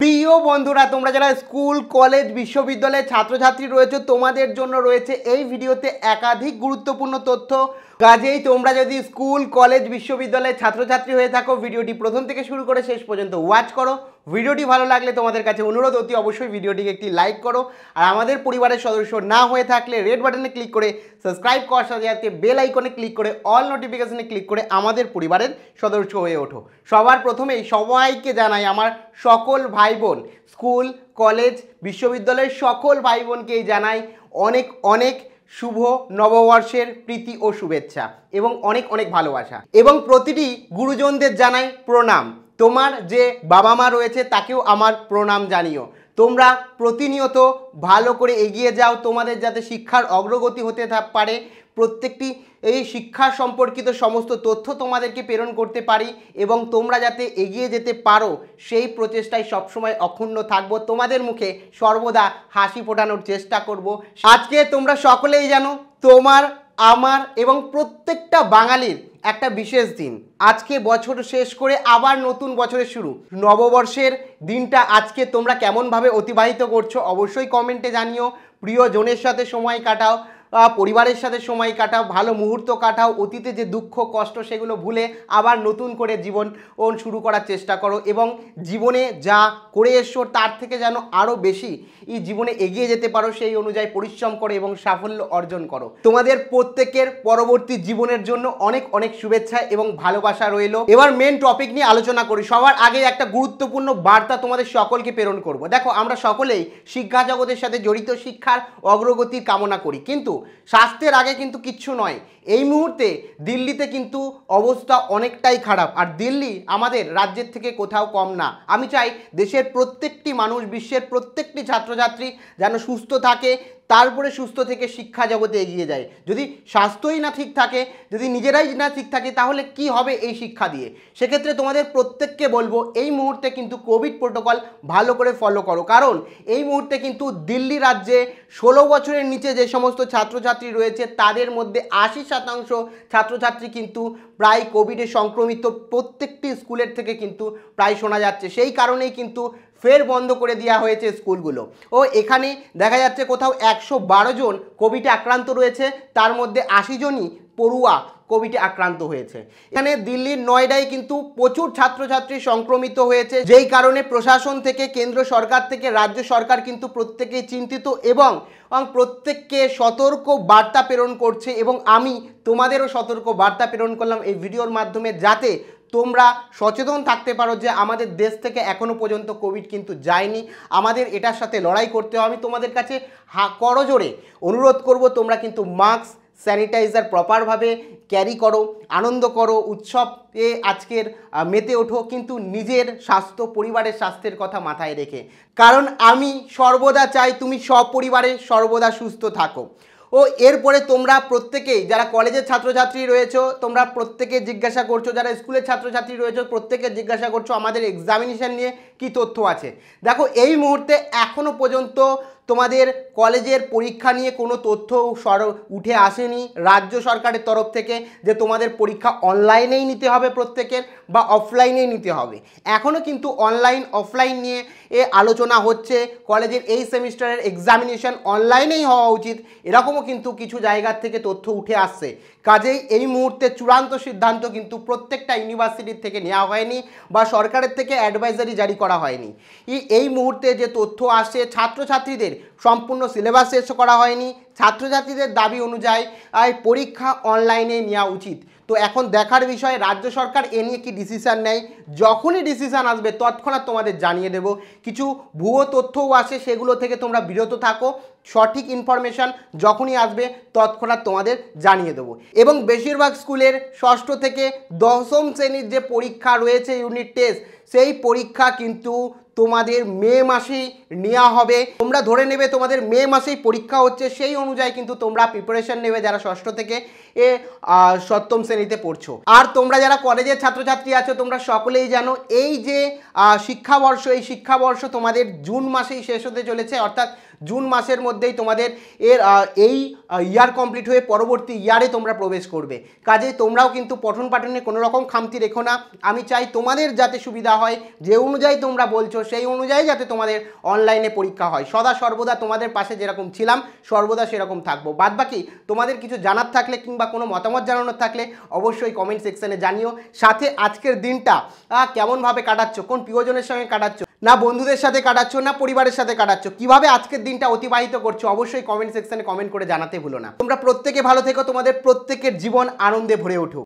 প্রিয় বন্ধুরা তোমরা যারা স্কুল কলেজ বিশ্ববিদ্যালয়ের ছাত্রছাত্রী রয়েছে তোমাদের জন্য রয়েছে এই ভিডিওতে একাধিক গুরুত্বপূর্ণ তথ্য কাজেই তোমরা যদি স্কুল কলেজ বিশ্ববিদ্যালয়ের ছাত্রছাত্রী হয়ে থাকো ভিডিওটি প্রথম থেকে শুরু করে শেষ পর্যন্ত ওয়াচ করো ভিডিওটি ভালো লাগলে তোমাদের কাছে অনুরোধ অতি অবশ্যই ভিডিওটিকে একটি লাইক করো আর আমাদের পরিবারের সদস্য না হয়ে থাকলে রেড বাটনে ক্লিক করে সাবস্ক্রাইব করার সাথে সাথে বেল আইকনে ক্লিক করে অল নোটিফিকেশনে ক্লিক করে আমাদের পরিবারের সদস্য হয়ে ওঠো সবার প্রথমেই সবাইকে জানাই আমার সকল ভাই বোন স্কুল কলেজ বিশ্ববিদ্যালয়ের সকল ভাই বোনকেই জানাই অনেক অনেক শুভ নববর্ষের প্রীতি ও শুভেচ্ছা এবং অনেক অনেক ভালোবাসা এবং প্রতিটি গুরুজনদের জানাই প্রণাম তোমার যে বাবা মা রয়েছে তাকেও আমার প্রণাম জানিও তোমরা প্রতিনিয়ত ভালো করে এগিয়ে যাও তোমাদের যাতে শিক্ষার অগ্রগতি হতে পারে প্রত্যেকটি এই শিক্ষা সম্পর্কিত সমস্ত তথ্য তোমাদেরকে প্রেরণ করতে পারি এবং তোমরা যাতে এগিয়ে যেতে পারো সেই প্রচেষ্টায় সবসময় অক্ষুণ্ণ থাকবো তোমাদের মুখে সর্বদা হাসি ফোটানোর চেষ্টা করব আজকে তোমরা সকলেই জানো তোমার আমার এবং প্রত্যেকটা বাঙালির একটা বিশেষ দিন আজকে বছর শেষ করে আবার নতুন বছরের শুরু নববর্ষের দিনটা আজকে তোমরা কেমনভাবে অতিবাহিত করছো অবশ্যই কমেন্টে জানিও প্রিয়জনের সাথে সময় কাটাও পরিবারের সাথে সময় কাটাও ভালো মুহূর্ত কাটাও অতীতে যে দুঃখ কষ্ট সেগুলো ভুলে আবার নতুন করে জীবন শুরু করার চেষ্টা করো এবং জীবনে যা করে এসো তার থেকে যেন আরও বেশি এই জীবনে এগিয়ে যেতে পারো সেই অনুযায়ী পরিশ্রম করো এবং সাফল্য অর্জন করো তোমাদের প্রত্যেকের পরবর্তী জীবনের জন্য অনেক অনেক শুভেচ্ছা এবং ভালোবাসা রইল এবার মেন টপিক নিয়ে আলোচনা করি সবার আগে একটা গুরুত্বপূর্ণ বার্তা তোমাদের সকলকে প্রেরণ করব দেখো আমরা সকলেই শিক্ষা জগতের সাথে জড়িত শিক্ষার অগ্রগতির কামনা করি কিন্তু স্বাস্থ্যের আগে কিন্তু কিচ্ছু নয় এই মুহূর্তে দিল্লিতে কিন্তু অবস্থা অনেকটাই খারাপ আর দিল্লি আমাদের রাজ্যের থেকে কোথাও কম না আমি চাই দেশের প্রত্যেকটি মানুষ বিশ্বের প্রত্যেকটি ছাত্রছাত্রী যেন সুস্থ থাকে তারপরে সুস্থ থেকে শিক্ষা জগতে এগিয়ে যায় যদি স্বাস্থ্যই না ঠিক থাকে যদি নিজেরাই না ঠিক থাকে তাহলে কি হবে এই শিক্ষা দিয়ে সেক্ষেত্রে তোমাদের প্রত্যেককে বলবো এই মুহূর্তে কিন্তু কোভিড প্রোটোকল ভালো করে ফলো করো কারণ এই মুহূর্তে কিন্তু দিল্লি রাজ্যে ষোলো বছরের নিচে যে সমস্ত ছাত্রছাত্রী রয়েছে তাদের মধ্যে আশি শতাংশ ছাত্রছাত্রী কিন্তু প্রায় কোভিডে সংক্রমিত প্রত্যেকটি স্কুলের থেকে কিন্তু প্রায় শোনা যাচ্ছে সেই কারণেই কিন্তু ফের বন্ধ করে দেওয়া হয়েছে স্কুলগুলো ও এখানে দেখা যাচ্ছে কোথাও একশো জন কোভিডে আক্রান্ত রয়েছে তার মধ্যে আশি জনই পড়ুয়া কোভিডে আক্রান্ত হয়েছে এখানে দিল্লির নয়ডায় কিন্তু প্রচুর ছাত্রছাত্রী সংক্রমিত হয়েছে যেই কারণে প্রশাসন থেকে কেন্দ্র সরকার থেকে রাজ্য সরকার কিন্তু প্রত্যেকেই চিন্তিত এবং প্রত্যেককে সতর্ক বার্তা প্রেরণ করছে এবং আমি তোমাদেরও সতর্ক বার্তা প্রেরণ করলাম এই ভিডিওর মাধ্যমে যাতে তোমরা সচেতন থাকতে পারো যে আমাদের দেশ থেকে এখনও পর্যন্ত কোভিড কিন্তু যায়নি আমাদের এটার সাথে লড়াই করতে হবে আমি তোমাদের কাছে হা করজোরে অনুরোধ করব তোমরা কিন্তু মাস্ক স্যানিটাইজার প্রপারভাবে ক্যারি করো আনন্দ করো উৎসবে আজকের মেতে ওঠো কিন্তু নিজের স্বাস্থ্য পরিবারের স্বাস্থ্যের কথা মাথায় রেখে কারণ আমি সর্বদা চাই তুমি সপরিবারে সর্বদা সুস্থ থাকো ও এরপরে তোমরা প্রত্যেকেই যারা কলেজের ছাত্রছাত্রী রয়েছে তোমরা প্রত্যেকে জিজ্ঞাসা করছো যারা স্কুলের ছাত্রছাত্রী রয়েছে প্রত্যেকে জিজ্ঞাসা করছো আমাদের এক্সামিনেশান নিয়ে কি তথ্য আছে দেখো এই মুহূর্তে এখনও পর্যন্ত তোমাদের কলেজের পরীক্ষা নিয়ে কোনো তথ্য সর উঠে আসেনি রাজ্য সরকারের তরফ থেকে যে তোমাদের পরীক্ষা অনলাইনেই নিতে হবে প্রত্যেকের বা অফলাইনেই নিতে হবে এখনও কিন্তু অনলাইন অফলাইন নিয়ে এ আলোচনা হচ্ছে কলেজের এই সেমিস্টারের এক্সামিনেশন অনলাইনেই হওয়া উচিত এরকমও কিন্তু কিছু জায়গার থেকে তথ্য উঠে আসছে কাজেই এই মুহূর্তে চূড়ান্ত সিদ্ধান্ত কিন্তু প্রত্যেকটা ইউনিভার্সিটির থেকে নেওয়া হয়নি বা সরকারের থেকে অ্যাডভাইজারি জারি করা হয়নি এই মুহূর্তে যে তথ্য আসছে ছাত্রছাত্রীদের সম্পূর্ণ সিলেবাস শেষ করা হয়নি ছাত্রছাত্রীদের দাবি অনুযায়ী পরীক্ষা অনলাইনে নেওয়া উচিত তো এখন দেখার বিষয়ে রাজ্য সরকার এ নিয়ে কি ডিসিশান নেয় যখনই ডিসিশান আসবে তৎক্ষণাৎ তোমাদের জানিয়ে দেব কিছু ভুয়ো তথ্যও আসে সেগুলো থেকে তোমরা বিরত থাকো সঠিক ইনফরমেশান যখনই আসবে তৎক্ষণাৎ তোমাদের জানিয়ে দেবো এবং বেশিরভাগ স্কুলের ষষ্ঠ থেকে দশম শ্রেণীর যে পরীক্ষা রয়েছে ইউনিট টেস্ট সেই পরীক্ষা কিন্তু তোমাদের মে মাসেই নেওয়া হবে তোমরা ধরে নেবে তোমাদের মে মাসেই পরীক্ষা হচ্ছে সেই অনুযায়ী কিন্তু তোমরা প্রিপারেশন নেবে যারা ষষ্ঠ থেকে এ সপ্তম শ্রেণীতে পড়ছো আর তোমরা যারা কলেজের ছাত্রছাত্রী আছো তোমরা সকলেই জানো এই যে শিক্ষাবর্ষ এই শিক্ষাবর্ষ তোমাদের জুন মাসেই শেষ হতে চলেছে অর্থাৎ জুন মাসের মধ্যেই তোমাদের এর এই ইয়ার কমপ্লিট হয়ে পরবর্তী ইয়ারে তোমরা প্রবেশ করবে কাজে তোমরাও কিন্তু পঠন পাঠনে কোনো রকম খামতি রেখো না আমি চাই তোমাদের যাতে সুবিধা হয় যে অনুযায়ী তোমরা বলছো সেই অনুযায়ী যাতে তোমাদের অনলাইনে পরীক্ষা হয় সদা সর্বদা তোমাদের পাশে যেরকম ছিলাম সর্বদা সেরকম থাকবো বাদবাকি তোমাদের কিছু জানার থাকলে কিংবা কোনো মতামত জানানোর থাকলে অবশ্যই কমেন্ট সেকশানে জানিও সাথে আজকের দিনটা কেমনভাবে কাটাচ্ছ কোন প্রিয়জনের সঙ্গে কাটাচ্ছ না বন্ধুদের সাথে কাটাচ্ছ না পরিবারের সাথে কাটাচ্ছ কিভাবে আজকের দিনটা অতিবাহিত করছো অবশ্যই কমেন্ট সেকশনে কমেন্ট করে জানাতে ভুলো না তোমরা প্রত্যেকে ভালো থেকো তোমাদের প্রত্যেকের জীবন আনন্দে ভরে ওঠো